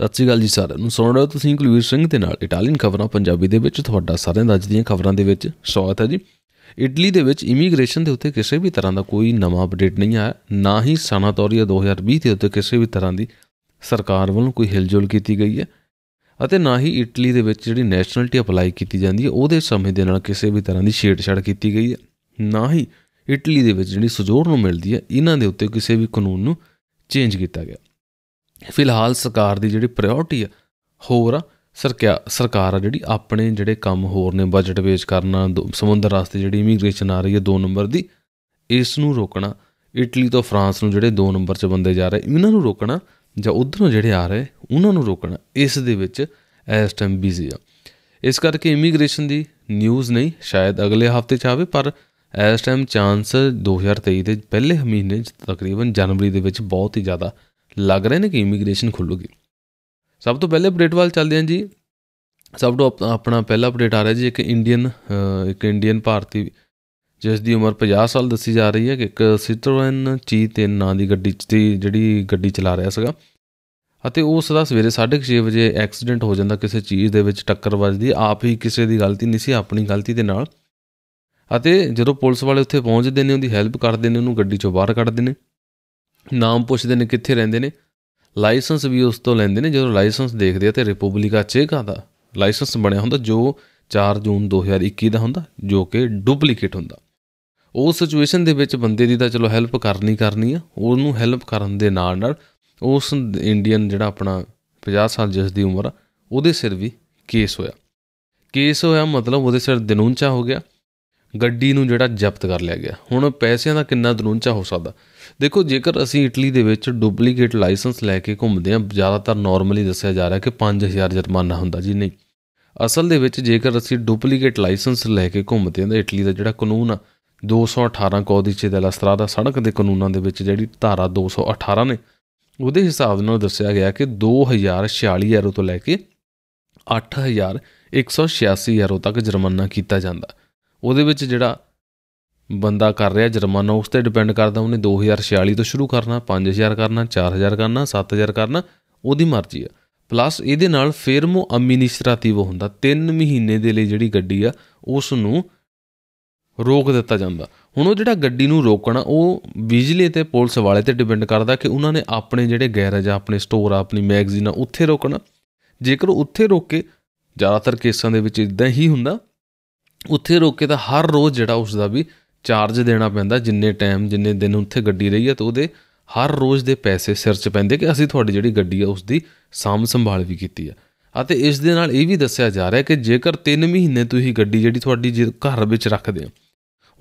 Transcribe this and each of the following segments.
ਸਤਿ ਸ਼੍ਰੀ ਅਕਾਲ ਜੀ ਸਾਰਿਆਂ ਨੂੰ ਸੁਣ ਰਹੇ ਹੋ ਤੁਸੀਂ ਕੁਲਵੀਰ ਸਿੰਘ ਦੇ ਨਾਲ ਇਟਾਲੀਅਨ ਖਬਰਾਂ ਪੰਜਾਬੀ ਦੇ ਵਿੱਚ ਤੁਹਾਡਾ ਸਾਰਿਆਂ ਦਾ ਅੱਜ ਦੀਆਂ ਖਬਰਾਂ ਦੇ ਵਿੱਚ ਸਵਾਗਤ ਹੈ ਜੀ ਇਟਲੀ ਦੇ ਵਿੱਚ ਇਮੀਗ੍ਰੇਸ਼ਨ ਦੇ ਉੱਤੇ ਕਿਸੇ ਵੀ ਤਰ੍ਹਾਂ ਦਾ ਕੋਈ ਨਵਾਂ ਅਪਡੇਟ ਨਹੀਂ ਆਇਆ ਨਾ ਹੀ ਸਨਾਟੋਰੀਆ 2020 ਦੇ ਉੱਤੇ ਕਿਸੇ ਵੀ ਤਰ੍ਹਾਂ ਦੀ ਸਰਕਾਰ ਵੱਲੋਂ ਕੋਈ ਹਿਲਜੁਲ ਕੀਤੀ ਗਈ ਹੈ ਅਤੇ ਨਾ ਹੀ ਇਟਲੀ ਦੇ ਵਿੱਚ ਜਿਹੜੀ ਨੈਸ਼ਨੈਲਿਟੀ ਅਪਲਾਈ ਕੀਤੀ ਜਾਂਦੀ ਹੈ ਉਹਦੇ ਸਮੇਂ ਦੇ ਨਾਲ ਕਿਸੇ ਵੀ ਤਰ੍ਹਾਂ ਦੀ ਛੇੜਛਾੜ ਕੀਤੀ ਗਈ ਹੈ ਨਾ ਹੀ ਇਟਲੀ ਦੇ ਵਿੱਚ ਜਿਹੜੀ ਸਜੋਰ ਨੂੰ ਮਿਲਦੀ ਹੈ ਇਹਨਾਂ ਦੇ ਉੱਤੇ ਕਿਸੇ ਵੀ ਕਾਨੂੰਨ ਨੂੰ ਚੇਂਜ ਕੀਤਾ ਗਿਆ ਫਿਲਹਾਲ ਸਰਕਾਰ ਦੀ ਜਿਹੜੀ ਪ੍ਰਾਇੋਰਟੀ ਆ ਹੋਰ ਸਰਕਾਰ ਸਰਕਾਰ ਆ ਜਿਹੜੀ ਆਪਣੇ ਜਿਹੜੇ ਕੰਮ ਹੋਰ ਨੇ ਬਜਟ ਵੇਚ ਕਰਨਾ ਸਮੁੰਦਰ ਰਾਸਤੇ ਜਿਹੜੀ ਇਮੀਗ੍ਰੇਸ਼ਨ ਆ ਰਹੀ ਹੈ 2 ਨੰਬਰ ਦੀ ਇਸ ਨੂੰ ਰੋਕਣਾ ਇਟਲੀ ਤੋਂ ਫਰਾਂਸ ਨੂੰ ਜਿਹੜੇ 2 ਨੰਬਰ 'ਚ ਬੰਦੇ ਜਾ ਰਹੇ ਇਹਨਾਂ ਨੂੰ ਰੋਕਣਾ ਜਾਂ ਉਧਰੋਂ ਜਿਹੜੇ ਆ ਰਹੇ ਉਹਨਾਂ ਨੂੰ ਰੋਕਣਾ ਇਸ ਦੇ ਵਿੱਚ ਇਸ ਟਾਈਮ ਬਿਜ਼ੀ ਆ ਇਸ ਕਰਕੇ ਇਮੀਗ੍ਰੇਸ਼ਨ ਦੀ ਨਿਊਜ਼ ਨਹੀਂ ਸ਼ਾਇਦ ਅਗਲੇ ਹਫਤੇ ਚ ਆਵੇ ਪਰ ਇਸ ਟਾਈਮ ਚਾਂਸ 2023 ਦੇ ਪਹਿਲੇ ਮਹੀਨੇ 'ਚ ਤਕਰੀਬਨ ਜਨਵਰੀ ਦੇ ਵਿੱਚ ਬਹੁਤ ਹੀ ਜ਼ਿਆਦਾ ਲੱਗ ਰਹੇ ਨੇ ਕਿ ਇਮੀਗ੍ਰੇਸ਼ਨ ਖੁੱਲੂਗੀ ਸਭ ਤੋਂ ਪਹਿਲੇ ਅਪਡੇਟ ਵੱਲ ਚੱਲਦੇ ਹਾਂ ਜੀ ਸਭ ਤੋਂ ਆਪਣਾ ਪਹਿਲਾ ਅਪਡੇਟ ਆ ਰਿਹਾ ਜੀ ਇੱਕ ਇੰਡੀਅਨ ਇੱਕ ਇੰਡੀਅਨ ਭਾਰਤੀ ਜਿਸ ਦੀ ਉਮਰ 50 ਸਾਲ ਦੱਸੀ ਜਾ ਰਹੀ ਹੈ ਕਿ ਇੱਕ ਸਿਟਰੋਨ ਚੀ3 ਨਾਂ ਦੀ ਗੱਡੀ ਦੀ ਜਿਹੜੀ ਗੱਡੀ ਚਲਾ ਰਿਹਾ ਸੀਗਾ ਅਤੇ ਉਸ ਦਾ ਸਵੇਰੇ 6:30 ਵਜੇ ਐਕਸੀਡੈਂਟ ਹੋ ਜਾਂਦਾ ਕਿਸੇ ਚੀਜ਼ ਦੇ ਵਿੱਚ ਟੱਕਰ ਵੱਜਦੀ ਆਪ ਹੀ ਕਿਸੇ ਦੀ ਗਲਤੀ ਨਹੀਂ ਸੀ ਆਪਣੀ ਗਲਤੀ ਦੇ ਨਾਲ ਅਤੇ ਜਦੋਂ ਪੁਲਿਸ ਵਾਲੇ ਉੱਥੇ ਪਹੁੰਚਦੇ ਨੇ ਉਹਦੀ ਹੈਲਪ ਕਰਦੇ ਨੇ ਉਹਨੂੰ ਗੱਡੀ ਚੋਂ ਬਾਹਰ ਕੱਢਦੇ ਨੇ ਨਾਮ ਪੁੱਛਦੇ ਨੇ ਕਿੱਥੇ ਰਹਿੰਦੇ ਨੇ ਲਾਇਸੈਂਸ ਵੀ ਉਸ ਤੋਂ ਲੈਂਦੇ ਨੇ ਜਦੋਂ ਲਾਇਸੈਂਸ ਦੇਖਦੇ ਆ ਤੇ ਰਿਪਬਲਿਕਾ ਚੇਕਾ ਦਾ ਲਾਇਸੈਂਸ ਬਣਿਆ ਹੁੰਦਾ ਜੋ 4 ਜੂਨ 2021 ਦਾ ਹੁੰਦਾ ਜੋ ਕਿ ਡੁਪਲੀਕੇਟ ਹੁੰਦਾ ਉਹ ਸਿਚੁਏਸ਼ਨ ਦੇ ਵਿੱਚ ਬੰਦੇ ਦੀ ਤਾਂ ਚਲੋ ਹੈਲਪ ਕਰਨੀ ਕਰਨੀ ਆ ਉਹਨੂੰ ਹੈਲਪ ਕਰਨ ਦੇ ਨਾਲ ਨਾਲ ਉਸ ਇੰਡੀਅਨ ਜਿਹੜਾ ਆਪਣਾ 50 ਸਾਲ ਜਿਸ ਦੀ ਉਮਰ ਆ ਉਹਦੇ ਸਿਰ ਵੀ ਕੇਸ ਹੋਇਆ ਕੇਸ ਹੋਇਆ ਮਤਲਬ ਉਹਦੇ ਸਿਰ ਦਿਨੂੰਚਾ ਹੋ ਗਿਆ ਗੱਡੀ ਨੂੰ ਜਿਹੜਾ ਜ਼ਬਤ ਕਰ ਲਿਆ ਗਿਆ ਹੁਣ ਪੈਸਿਆਂ ਦਾ ਕਿੰਨਾ ਦਰੂੰਚਾ ਹੋ ਸਕਦਾ ਦੇਖੋ ਜੇਕਰ ਅਸੀਂ ਇਟਲੀ ਦੇ ਵਿੱਚ ਡੁਪਲੀਕੇਟ ਲਾਇਸੈਂਸ ਲੈ ਕੇ ਘੁੰਮਦੇ ਹਾਂ ਜ਼ਿਆਦਾਤਰ ਨਾਰਮਲੀ ਦੱਸਿਆ ਜਾ ਰਿਹਾ ਕਿ 5000 ਜੁਰਮਾਨਾ ਹੁੰਦਾ ਜੀ ਨਹੀਂ ਅਸਲ ਦੇ ਵਿੱਚ ਜੇਕਰ ਅਸੀਂ ਡੁਪਲੀਕੇਟ ਲਾਇਸੈਂਸ ਲੈ ਕੇ ਘੁੰਮਦੇ ਹਾਂ ਤਾਂ ਇਟਲੀ ਦਾ ਜਿਹੜਾ ਕਾਨੂੰਨ ਆ 218 ਕੋਡਿਚੇ ਦੈਲਾ ਦਾ ਸੜਕ ਦੇ ਕਾਨੂੰਨਾਂ ਦੇ ਵਿੱਚ ਜਿਹੜੀ ਧਾਰਾ 218 ਨੇ ਉਹਦੇ ਹਿਸਾਬ ਨਾਲ ਦੱਸਿਆ ਗਿਆ ਕਿ 2046 ਯੂਰੋ ਤੋਂ ਲੈ ਕੇ 8186 ਯਰੋ ਤੱਕ ਜੁਰਮਾਨਾ ਕੀਤਾ ਜਾਂਦਾ ਉਹਦੇ ਵਿੱਚ ਜਿਹੜਾ ਬੰਦਾ ਕਰ ਰਿਹਾ ਜੁਰਮਾਨਾ ਉਸ ਤੇ ਡਿਪੈਂਡ ਕਰਦਾ ਉਹਨੇ 2046 ਤੋਂ ਸ਼ੁਰੂ ਕਰਨਾ 5000 ਕਰਨਾ 4000 ਕਰਨਾ 7000 ਕਰਨਾ ਉਹਦੀ ਮਰਜ਼ੀ ਆ ਪਲੱਸ ਇਹਦੇ ਨਾਲ ਫੇਰਮੋ ਅਮਿਨਿਸਟ੍ਰੇਟਿਵ ਹੁੰਦਾ 3 ਮਹੀਨੇ ਦੇ ਲਈ ਜਿਹੜੀ ਗੱਡੀ ਆ ਉਸ ਨੂੰ ਰੋਕ ਦਿੱਤਾ ਜਾਂਦਾ ਹੁਣ ਉਹ ਜਿਹੜਾ ਗੱਡੀ ਨੂੰ ਰੋਕਣਾ ਉਹ ਬਿਜਲੀ ਤੇ ਪੁਲਿਸ ਵਾਲੇ ਤੇ ਡਿਪੈਂਡ ਕਰਦਾ ਕਿ ਉਹਨਾਂ ਨੇ ਆਪਣੇ ਜਿਹੜੇ ਗੈਰੇਜ ਆ ਆਪਣੇ ਸਟੋਰ ਆ ਆਪਣੀ ਮੈਗਜ਼ੀਨ ਆ ਉੱਥੇ ਰੋਕਣਾ ਜੇਕਰ ਉੱਥੇ ਰੋਕੇ ਜ਼ਿਆਦਾਤਰ ਕੇਸਾਂ ਦੇ ਵਿੱਚ ਇਦਾਂ ਹੀ ਹੁੰਦਾ ਉੱਥੇ ਰੋਕ ਕੇ ਤਾਂ ਹਰ ਰੋਜ਼ ਜਿਹੜਾ ਉਸ ਦਾ ਵੀ ਚਾਰਜ ਦੇਣਾ ਪੈਂਦਾ ਜਿੰਨੇ ਟਾਈਮ ਜਿੰਨੇ ਦਿਨ ਉੱਥੇ ਗੱਡੀ ਰਹੀ ਹੈ ਤਾਂ ਉਹਦੇ ਹਰ ਰੋਜ਼ ਦੇ ਪੈਸੇ ਸਿਰ 'ਚ ਪੈਂਦੇ ਕਿ ਅਸੀਂ ਤੁਹਾਡੀ ਜਿਹੜੀ ਗੱਡੀ ਹੈ ਉਸ ਦੀ ਸਾਂਭ ਸੰਭਾਲ ਵੀ ਕੀਤੀ ਆ ਅਤੇ ਇਸ ਦੇ ਨਾਲ ਇਹ ਵੀ ਦੱਸਿਆ ਜਾ ਰਿਹਾ ਹੈ ਕਿ ਜੇਕਰ 3 ਮਹੀਨੇ ਤੁਸੀਂ ਗੱਡੀ ਜਿਹੜੀ ਤੁਹਾਡੀ ਘਰ ਵਿੱਚ ਰੱਖਦੇ ਹੋ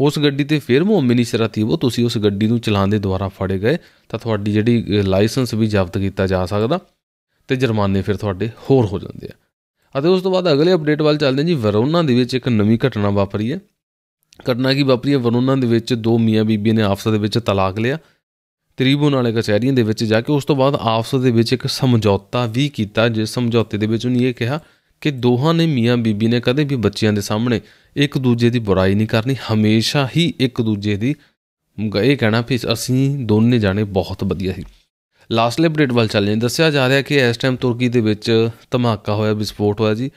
ਉਸ ਗੱਡੀ ਤੇ ਫਿਰ ਮੁਅਮਿਨੀ ਸ਼ਰਾਤੀ ਉਹ ਤੁਸੀਂ ਉਸ ਗੱਡੀ ਨੂੰ ਚਲਾਉਣ ਦੇ ਦੁਆਰਾ ਫੜੇ ਗਏ ਤਾਂ ਤੁਹਾਡੀ ਜਿਹੜੀ ਲਾਇਸੈਂਸ ਵੀ ਜ਼ਬਤ ਕੀਤਾ ਜਾ ਸਕਦਾ ਤੇ ਜੁਰਮਾਨੇ ਫਿਰ ਤੁਹਾਡੇ ਹੋਰ ਹੋ ਜਾਂਦੇ ਆ ਅਤੇ ਉਸ ਤੋਂ ਬਾਅਦ ਅਗਲੇ ਅਪਡੇਟ ਵੱਲ ਚੱਲਦੇ ਹਾਂ ਜੀ ਵਰੋਨਾ ਦੇ ਵਿੱਚ ਇੱਕ ਨਵੀਂ ਘਟਨਾ ਵਾਪਰੀ ਹੈ ਘਟਨਾ ਕੀ ਵਾਪਰੀ ਹੈ ਵਰੋਨਾ ਦੇ ਵਿੱਚ ਦੋ ਮੀਆਂ ਬੀਬੀ ਨੇ ਆਪਸ ਦੇ ਵਿੱਚ ਤਲਾਕ ਲਿਆ ਤ੍ਰਿਬੂਨ ਵਾਲੇ ਕਚਹਿਰੀਆਂ ਦੇ ਵਿੱਚ ਜਾ ਕੇ ਉਸ ਤੋਂ ਬਾਅਦ ਆਪਸ ਦੇ ਵਿੱਚ ਇੱਕ ਸਮਝੌਤਾ ਵੀ ਕੀਤਾ ਜਿਸ ਸਮਝੌਤੇ ਦੇ ਵਿੱਚ ਉਹਨੇ ਇਹ ਕਿਹਾ ਕਿ ਦੋਹਾਂ ਨੇ ਮੀਆਂ ਬੀਬੀ ਨੇ ਕਦੇ ਵੀ ਬੱਚਿਆਂ ਦੇ ਸਾਹਮਣੇ ਇੱਕ ਦੂਜੇ ਦੀ ਬੁਰਾਈ ਨਹੀਂ ਕਰਨੀ ਹਮੇਸ਼ਾ ਹੀ ਇੱਕ ਦੂਜੇ ਦੀ ਗਏ ਕਹਿਣਾ ਵੀ ਅਸੀਂ ਦੋਨੇ ਜਾਣੇ ਬਹੁਤ ਵਧੀਆ ਸੀ ਲਾਸਟਲੀ ਅਪਡੇਟ ਵੱਲ ਚੱਲਦੇ ਦੱਸਿਆ ਜਾ ਰਿਹਾ ਕਿ ਇਸ ਟਾਈਮ ਤੁਰਕੀ ਦੇ ਵਿੱਚ ਧਮਾਕਾ ਹੋਇਆ ਵਿਸਫੋਟ ਹੋਇਆ ਜੀ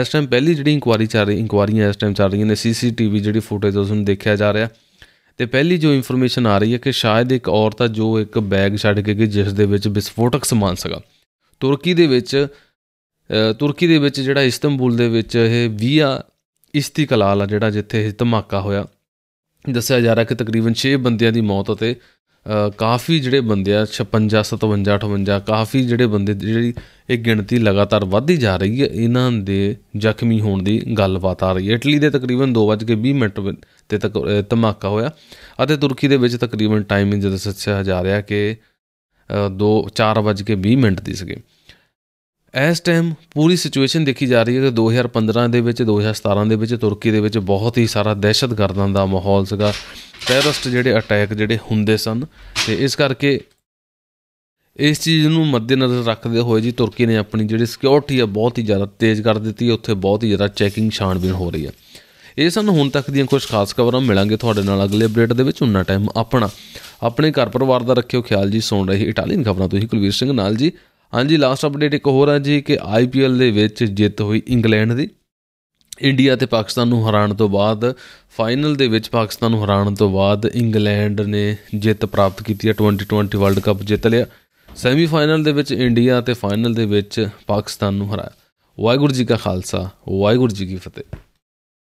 ਇਸ ਟਾਈਮ ਪਹਿਲੀ ਜਿਹੜੀ ਇਨਕੁਆਰੀ ਚੱਲ ਰਹੀ ਇਨਕੁਆਰੀਆਂ ਇਸ ਟਾਈਮ ਚੱਲ ਰਹੀਆਂ ਨੇ ਸੀਸੀਟੀਵੀ ਜਿਹੜੀ ਫੁਟੇਜ ਉਸ ਨੂੰ ਦੇਖਿਆ ਜਾ ਰਿਹਾ ਤੇ ਪਹਿਲੀ ਜੋ ਇਨਫੋਰਮੇਸ਼ਨ ਆ ਰਹੀ ਹੈ ਕਿ ਸ਼ਾਇਦ ਇੱਕ ਔਰਤ ਆ ਜੋ ਇੱਕ ਬੈਗ ਛੱਡ ਕੇ ਗਈ ਜਿਸ ਦੇ ਵਿੱਚ ਵਿਸਫੋਟਕ ਸਮਾਨ ਸੀਗਾ ਤੁਰਕੀ ਦੇ ਵਿੱਚ ਤੁਰਕੀ ਦੇ ਵਿੱਚ ਜਿਹੜਾ ਇਸਤੰਬੂਲ ਦੇ ਵਿੱਚ ਇਹ ਵੀਆ ਇਸਤਿਕਲਾਲ ਆ ਜਿਹੜਾ ਜਿੱਥੇ ਇਹ ਧਮਾਕਾ ਹੋਇਆ ਦੱਸਿਆ ਜਾ ਰਿਹਾ ਕਿ ਤਕਰੀਬਨ 6 ਬੰਦਿਆਂ ਦੀ ਮੌਤ ਅਤੇ ਕਾਫੀ ਜਿਹੜੇ ਬੰਦੇ ਆ 56 57 58 ਕਾਫੀ ਜਿਹੜੇ ਬੰਦੇ ਜਿਹੜੀ ਇਹ ਗਿਣਤੀ ਲਗਾਤਾਰ ਵਧਦੀ ਜਾ ਰਹੀ ਹੈ ਇਹਨਾਂ ਦੇ ਜ਼ਖਮੀ ਹੋਣ ਦੀ ਗੱਲਬਾਤ ਆ ਰਹੀ ਹੈ ਇਟਲੀ ਦੇ ਤਕਰੀਬਨ 2:20 ਮਿੰਟ ਤੇ ਤੱਕ ਧਮਾਕਾ ਹੋਇਆ ਅਤੇ ਤੁਰਕੀ ਦੇ ਵਿੱਚ ਤਕਰੀਬਨ ਟਾਈਮ ਜਦ ਸੱਚਾ ਜਾ ਰਿਹਾ ਕਿ 2 4:20 ਮਿੰਟ ਦੀ ਸੀਗੇ ਇਸ ਟਾਈਮ ਪੂਰੀ ਸਿਚੁਏਸ਼ਨ ਦੇਖੀ ਜਾ ਰਹੀ ਹੈ ਕਿ 2015 ਦੇ ਵਿੱਚ 2017 ਦੇ ਵਿੱਚ ਤੁਰਕੀ ਦੇ ਵਿੱਚ ਬਹੁਤ ਹੀ ਸਾਰਾ ਦਹਿਸ਼ਤਗਰਦਾਂ ਦਾ ਮਾਹੌਲ ਸੀਗਾ ਟੈਰਰਿਸਟ ਜਿਹੜੇ ਅਟੈਕ ਜਿਹੜੇ ਹੁੰਦੇ ਸਨ ਤੇ ਇਸ ਕਰਕੇ ਇਸ ਚੀਜ਼ ਨੂੰ ਮੱਦੇਨਜ਼ਰ ਰੱਖਦੇ ਹੋਏ ਜੀ ਤੁਰਕੀ ਨੇ ਆਪਣੀ ਜਿਹੜੀ ਸਿਕਿਉਰਿਟੀ ਆ ਬਹੁਤ ਹੀ ਜ਼ਿਆਦਾ ਤੇਜ਼ ਕਰ ਦਿੱਤੀ ਹੈ ਉੱਥੇ ਬਹੁਤ ਹੀ ਜ਼ਿਆਦਾ ਚੈਕਿੰਗ ਛਾਣਬੀਣ ਹੋ ਰਹੀ ਹੈ ਇਹ ਸਾਨੂੰ ਹੁਣ ਤੱਕ ਦੀਆਂ ਕੁਝ ਖਾਸ ਖਬਰਾਂ ਮਿਲਾਂਗੇ ਤੁਹਾਡੇ ਨਾਲ ਅਗਲੇ ਅਪਡੇਟ ਦੇ ਵਿੱਚ ਉਨਾ ਟਾਈਮ ਆਪਣਾ ਆਪਣੇ ਘਰ ਪਰਿਵਾਰ ਦਾ ਰੱਖਿਓ ਖਿਆਲ ਜੀ ਸੁਣ ਰਹੀ ਇਟਾਲੀਅਨ ਖਬਰਾਂ ਤੁਸੀਂ ਕੁਲਵੀਰ ਸਿੰਘ ਨਾਲ ਜੀ ਹਾਂਜੀ ਲਾਸਟ ਅਪਡੇਟ ਇੱਕ ਹੋਰ ਆ ਜੀ ਕਿ ਆਈਪੀਐਲ ਦੇ ਵਿੱਚ ਜਿੱਤ ਹੋਈ ਇੰਗਲੈਂਡ ਦੀ ਇੰਡੀਆ ਤੇ ਪਾਕਿਸਤਾਨ ਨੂੰ ਹਰਾਉਣ ਤੋਂ ਬਾਅਦ ਫਾਈਨਲ ਦੇ ਵਿੱਚ ਪਾਕਿਸਤਾਨ ਨੂੰ ਹਰਾਉਣ ਤੋਂ ਬਾਅਦ ਇੰਗਲੈਂਡ ਨੇ ਜਿੱਤ ਪ੍ਰਾਪਤ ਕੀਤੀ ਹੈ 2020 ਵਰਲਡ ਕੱਪ ਜਿੱਤ ਲਿਆ ਸੈਮੀਫਾਈਨਲ ਦੇ ਵਿੱਚ ਇੰਡੀਆ ਤੇ ਫਾਈਨਲ ਦੇ ਵਿੱਚ ਪਾਕਿਸਤਾਨ ਨੂੰ ਹਰਾਇਆ ਵਾਹਿਗੁਰੂ ਜੀ ਕਾ ਖਾਲਸਾ ਵਾਹਿਗੁਰੂ ਜੀ ਕੀ ਫਤਿਹ